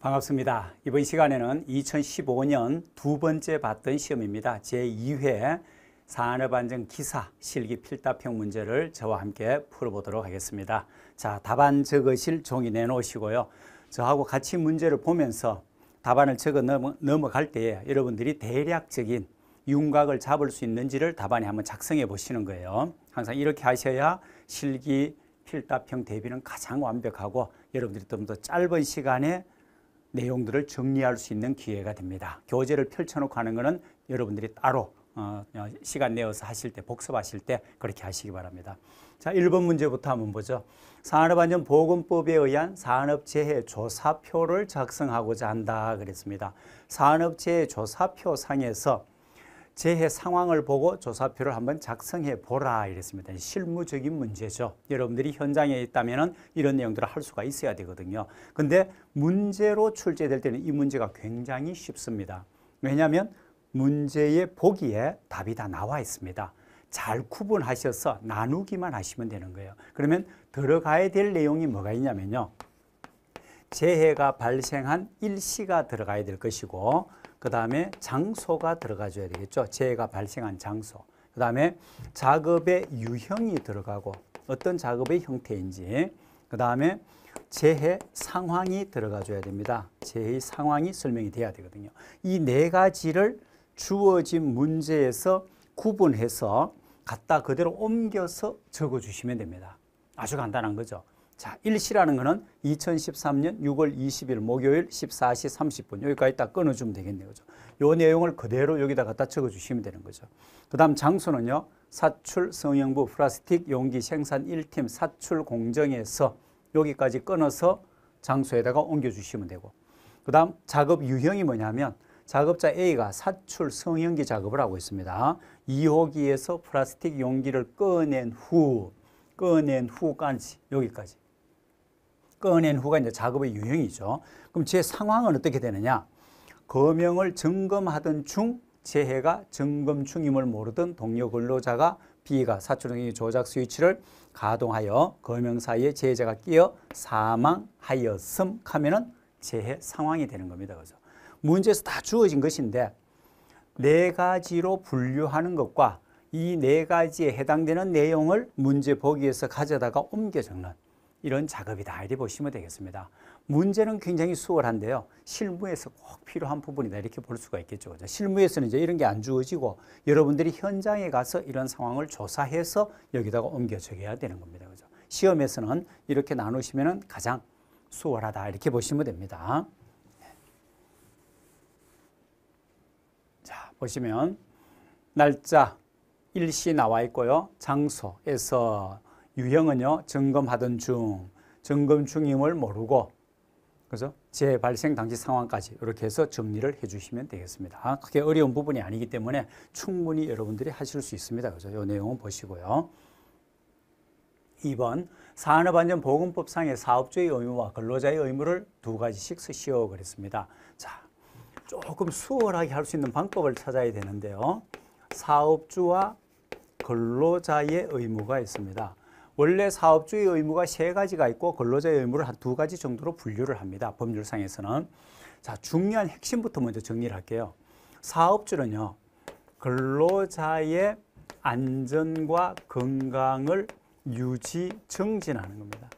반갑습니다. 이번 시간에는 2015년 두 번째 봤던 시험입니다. 제2회 산업안전 기사 실기 필답형 문제를 저와 함께 풀어보도록 하겠습니다. 자, 답안 적으실 종이 내놓으시고요. 저하고 같이 문제를 보면서 답안을 적어 넘어갈 때에 여러분들이 대략적인 윤곽을 잡을 수 있는지를 답안에 한번 작성해 보시는 거예요. 항상 이렇게 하셔야 실기 필답형 대비는 가장 완벽하고 여러분들이 좀 더 짧은 시간에 내용들을 정리할 수 있는 기회가 됩니다. 교재를 펼쳐놓고 하는 것은 여러분들이 따로 어, 어, 시간 내어서 하실 때 복습하실 때 그렇게 하시기 바랍니다. 자, 1번 문제부터 한번 보죠. 산업안전보건법에 의한 산업재해 조사표를 작성하고자 한다 그랬습니다. 산업재해 조사표 상에서 재해 상황을 보고 조사표를 한번 작성해 보라 이랬습니다. 실무적인 문제죠. 여러분들이 현장에 있다면 이런 내용들을 할 수가 있어야 되거든요. 근데 문제로 출제될 때는 이 문제가 굉장히 쉽습니다. 왜냐하면 문제의 보기에 답이 다 나와 있습니다. 잘 구분하셔서 나누기만 하시면 되는 거예요. 그러면 들어가야 될 내용이 뭐가 있냐면요. 재해가 발생한 일시가 들어가야 될 것이고 그 다음에 장소가 들어가줘야 되겠죠. 재해가 발생한 장소. 그 다음에 작업의 유형이 들어가고 어떤 작업의 형태인지 그 다음에 재해 상황이 들어가줘야 됩니다. 재해 상황이 설명이 돼야 되거든요. 이 네 가지를 주어진 문제에서 구분해서 갖다 그대로 옮겨서 적어주시면 됩니다. 아주 간단한 거죠. 자, 1시라는 거는 2013년 6월 20일 목요일 14시 30분 여기까지 딱 끊어주면 되겠네요. 그죠? 요 내용을 그대로 여기다 갖다 적어주시면 되는 거죠. 그 다음 장소는요. 사출 성형부 플라스틱 용기 생산 1팀 사출 공정에서 여기까지 끊어서 장소에다가 옮겨주시면 되고 그 다음 작업 유형이 뭐냐면 작업자 A가 사출 성형기 작업을 하고 있습니다. 2호기에서 플라스틱 용기를 꺼낸 후 꺼낸 후까지 여기까지 꺼낸 후가 이제 작업의 유형이죠. 그럼 제 상황은 어떻게 되느냐? 거명을 점검하던 중 재해가 점검 중임을 모르던 동료 근로자가 B가 사출행위 조작 스위치를 가동하여 거명 사이에 재해자가 끼어 사망하였음 하면은 재해 상황이 되는 겁니다. 그죠? 문제에서 다 주어진 것인데 네 가지로 분류하는 것과 이 네 가지에 해당되는 내용을 문제 보기에서 가져다가 옮겨 적는 이런 작업이다. 이렇게 보시면 되겠습니다. 문제는 굉장히 수월한데요. 실무에서 꼭 필요한 부분이다. 이렇게 볼 수가 있겠죠. 실무에서는 이제 이런 게 안 주어지고 여러분들이 현장에 가서 이런 상황을 조사해서 여기다가 옮겨 적어야 되는 겁니다. 그죠? 시험에서는 이렇게 나누시면 가장 수월하다. 이렇게 보시면 됩니다. 자, 보시면 날짜 일시 나와 있고요. 장소에서 유형은요, 점검하던 중, 점검 중임을 모르고, 그래서 재발생 당시 상황까지 이렇게 해서 정리를 해주시면 되겠습니다. 크게 아, 어려운 부분이 아니기 때문에 충분히 여러분들이 하실 수 있습니다. 그래서 이 내용은 보시고요. 2번 산업안전보건법상의 사업주의 의무와 근로자의 의무를 두 가지씩 쓰시오 그랬습니다. 자, 조금 수월하게 할 수 있는 방법을 찾아야 되는데요. 사업주와 근로자의 의무가 있습니다. 원래 사업주의 의무가 세 가지가 있고 근로자의 의무를 한 두 가지 정도로 분류를 합니다. 법률상에서는. 자, 중요한 핵심부터 먼저 정리를 할게요. 사업주는요. 근로자의 안전과 건강을 유지, 증진하는 겁니다.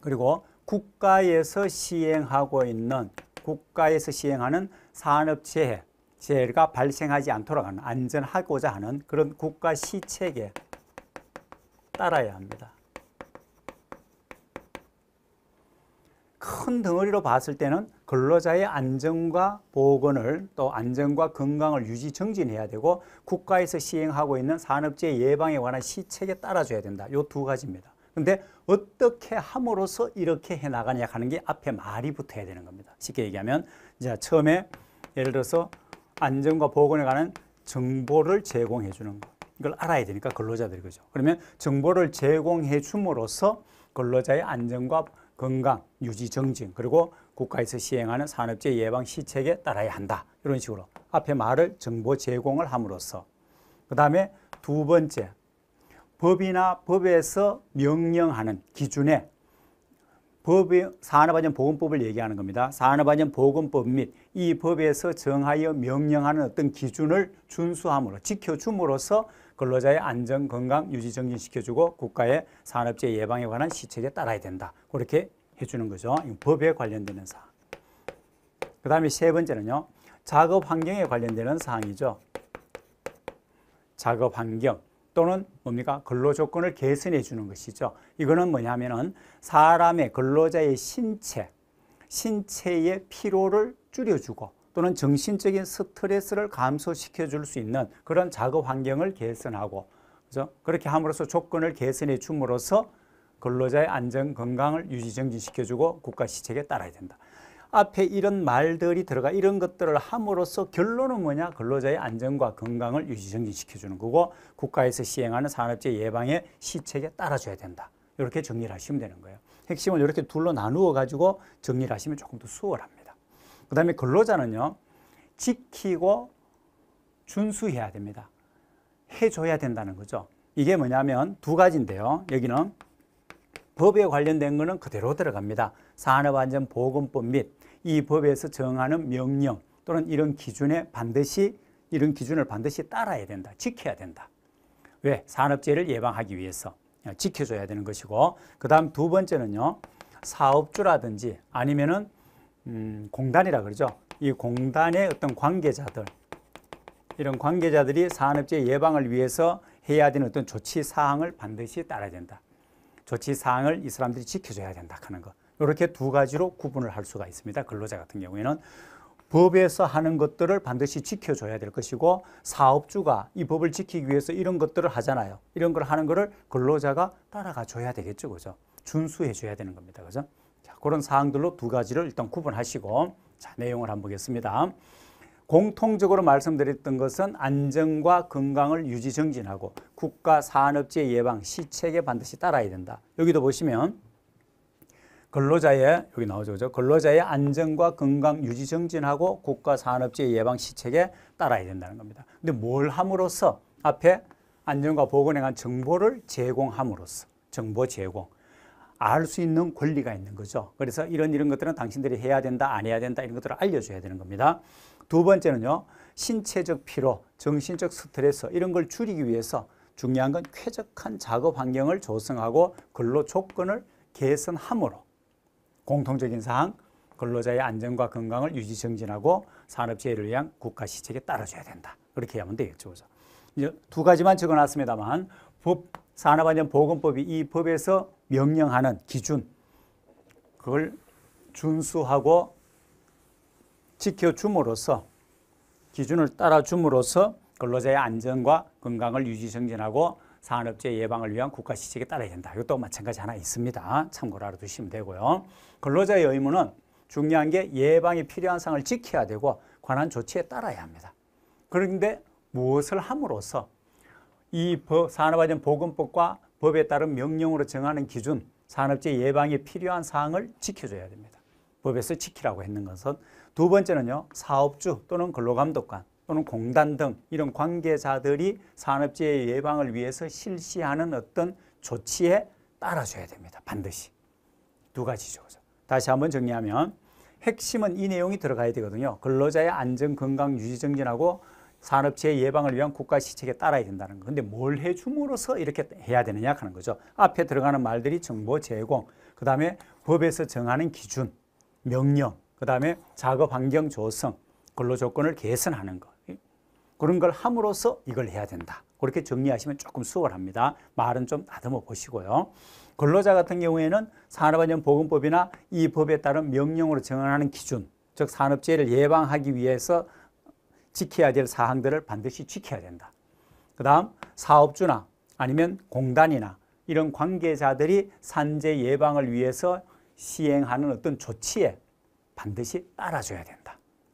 그리고 국가에서 시행하고 있는 국가에서 시행하는 산업재해, 재해가 발생하지 않도록 하는 안전하고자 하는 그런 국가 시책에 따라야 합니다. 큰 덩어리로 봤을 때는 근로자의 안전과 보건을 또 안전과 건강을 유지 정진해야 되고 국가에서 시행하고 있는 산업재해 예방에 관한 시책에 따라줘야 된다. 요두 가지입니다. 근데 어떻게 함으로써 이렇게 해 나가냐 하는 게 앞에 말이 붙어야 되는 겁니다. 쉽게 얘기하면 자, 처음에 예를 들어서 안전과 보건에 관한 정보를 제공해 주는 것. 이걸 알아야 되니까 근로자들이 그죠. 그러면 정보를 제공해 줌으로써 근로자의 안전과 건강, 유지 정증 그리고 국가에서 시행하는 산업재 예방 시책에 따라야 한다. 이런 식으로 앞에 말을 정보 제공을 함으로써 그 다음에 두 번째 법이나 법에서 명령하는 기준에 법의 산업안전보건법을 얘기하는 겁니다. 산업안전보건법 및 이 법에서 정하여 명령하는 어떤 기준을 준수함으로 지켜줌으로써 근로자의 안전, 건강, 유지, 정진시켜주고 국가의 산업재 예방에 관한 시책에 따라야 된다. 그렇게 해주는 거죠. 법에 관련되는 사항. 그 다음에 세 번째는요. 작업 환경에 관련되는 사항이죠. 작업 환경. 또는 뭡니까? 근로 조건을 개선해 주는 것이죠. 이거는 뭐냐면은 사람의 근로자의 신체, 신체의 피로를 줄여주고 또는 정신적인 스트레스를 감소시켜 줄 수 있는 그런 작업 환경을 개선하고 그죠? 그렇게 함으로써 조건을 개선해 줌으로써 근로자의 안전 건강을 유지 정진시켜 주고 국가 시책에 따라야 된다. 앞에 이런 말들이 들어가 이런 것들을 함으로써 결론은 뭐냐? 근로자의 안전과 건강을 유지정진시켜주는 거고 국가에서 시행하는 산업재 예방의 시책에 따라줘야 된다. 이렇게 정리를 하시면 되는 거예요. 핵심은 이렇게 둘로 나누어 가지고 정리를 하시면 조금 더 수월합니다. 그 다음에 근로자는요. 지키고 준수해야 됩니다. 해줘야 된다는 거죠. 이게 뭐냐면 두 가지인데요. 여기는 법에 관련된 거는 그대로 들어갑니다. 산업안전보건법 및이 법에서 정하는 명령 또는 이런 기준에 반드시 이런 기준을 반드시 따라야 된다. 지켜야 된다. 왜? 산업재해를 예방하기 위해서 예, 지켜줘야 되는 것이고 그다음 두 번째는요. 사업주라든지 아니면은 음, 공단이라 그러죠. 이 공단의 어떤 관계자들 이런 관계자들이 산업재해 예방을 위해서 해야 되는 어떤 조치 사항을 반드시 따라야 된다. 조치 사항을 이 사람들이 지켜줘야 된다 하는 거. 이렇게 두 가지로 구분을 할 수가 있습니다. 근로자 같은 경우에는 법에서 하는 것들을 반드시 지켜줘야 될 것이고 사업주가 이 법을 지키기 위해서 이런 것들을 하잖아요. 이런 걸 하는 거를 근로자가 따라가 줘야 되겠죠. 그죠? 준수해 줘야 되는 겁니다. 그죠? 자, 그런 사항들로 두 가지를 일단 구분하시고 자, 내용을 한번 보겠습니다. 공통적으로 말씀드렸던 것은 안전과 건강을 유지 정진하고 국가 산업재 해 예방 시책에 반드시 따라야 된다. 여기도 보시면 근로자의 여기 나오죠. 그죠? 근로자의 안전과 건강 유지 증진하고 국가 산업재해 예방 시책에 따라야 된다는 겁니다. 근데 뭘 함으로써 앞에 안전과 보건에 관한 정보를 제공함으로써 정보 제공 알 수 있는 권리가 있는 거죠. 그래서 이런 이런 것들은 당신들이 해야 된다, 안 해야 된다 이런 것들을 알려줘야 되는 겁니다. 두 번째는요, 신체적 피로, 정신적 스트레스 이런 걸 줄이기 위해서 중요한 건 쾌적한 작업 환경을 조성하고 근로 조건을 개선함으로 공통적인 사항 근로자의 안전과 건강을 유지 증진하고 산업재해를 위한 국가 시책에 따라줘야 된다. 그렇게 하면 되겠죠. 그래서 이제 두 가지만 적어놨습니다만 법 산업안전보건법이 이 법에서 명령하는 기준 그걸 준수하고 지켜줌으로써 기준을 따라줌으로써 근로자의 안전과 건강을 유지 정진하고 산업재해 예방을 위한 국가 시책에 따라야 된다. 이것도 마찬가지 하나 있습니다. 참고로 알아두시면 되고요. 근로자의 의무는 중요한 게 예방이 필요한 사항을 지켜야 되고 관한 조치에 따라야 합니다. 그런데 무엇을 함으로써 이 산업안전보건법과 법에 따른 명령으로 정하는 기준, 산업재해 예방에 필요한 사항을 지켜줘야 됩니다. 법에서 지키라고 했는 것은 두 번째는요. 사업주 또는 근로감독관 또는 공단 등 이런 관계자들이 산업재해 예방을 위해서 실시하는 어떤 조치에 따라줘야 됩니다. 반드시. 두 가지죠. 다시 한번 정리하면 핵심은 이 내용이 들어가야 되거든요. 근로자의 안전, 건강, 유지, 정진하고 산업재해 예방을 위한 국가 시책에 따라야 된다는 거. 근데 뭘 해줌으로써 이렇게 해야 되느냐 하는 거죠. 앞에 들어가는 말들이 정보 제공, 그 다음에 법에서 정하는 기준, 명령, 그 다음에 작업 환경 조성, 근로 조건을 개선하는 것. 그런 걸 함으로써 이걸 해야 된다. 그렇게 정리하시면 조금 수월합니다. 말은 좀 다듬어 보시고요. 근로자 같은 경우에는 산업안전보건법이나 이 법에 따른 명령으로 정하는 기준, 즉 산업재해를 예방하기 위해서 지켜야 될 사항들을 반드시 지켜야 된다. 그 다음 사업주나 아니면 공단이나 이런 관계자들이 산재 예방을 위해서 시행하는 어떤 조치에 반드시 따라줘야 된다.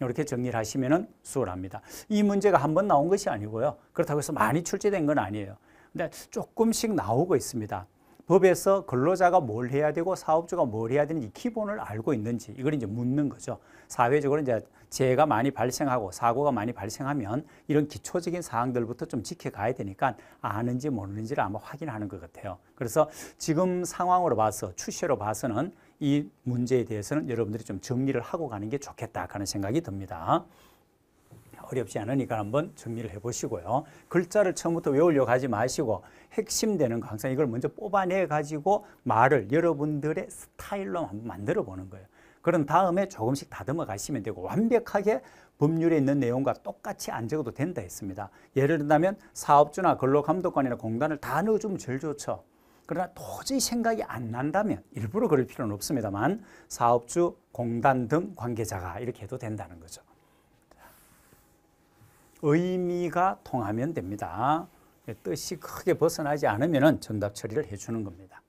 이렇게 정리를 하시면 수월합니다. 이 문제가 한 번 나온 것이 아니고요. 그렇다고 해서 많이 출제된 건 아니에요. 근데 조금씩 나오고 있습니다. 법에서 근로자가 뭘 해야 되고 사업주가 뭘 해야 되는지 기본을 알고 있는지 이걸 이제 묻는 거죠. 사회적으로 이제 재해가 많이 발생하고 사고가 많이 발생하면 이런 기초적인 사항들부터 좀 지켜가야 되니까 아는지 모르는지를 아마 확인하는 것 같아요. 그래서 지금 상황으로 봐서 추세로 봐서는 이 문제에 대해서는 여러분들이 좀 정리를 하고 가는 게 좋겠다 하는 생각이 듭니다. 어렵지 않으니까 한번 정리를 해보시고요. 글자를 처음부터 외우려고 하지 마시고 핵심 되는 거 항상 이걸 먼저 뽑아내 가지고 말을 여러분들의 스타일로 한번 만들어 보는 거예요. 그런 다음에 조금씩 다듬어 가시면 되고 완벽하게 법률에 있는 내용과 똑같이 안 적어도 된다 했습니다. 예를 들면 사업주나 근로감독관이나 공단을 다 넣어주면 제일 좋죠. 그러나 도저히 생각이 안 난다면 일부러 그럴 필요는 없습니다만 사업주, 공단 등 관계자가 이렇게 해도 된다는 거죠. 의미가 통하면 됩니다. 예, 뜻이 크게 벗어나지 않으면 정답 처리를 해주는 겁니다.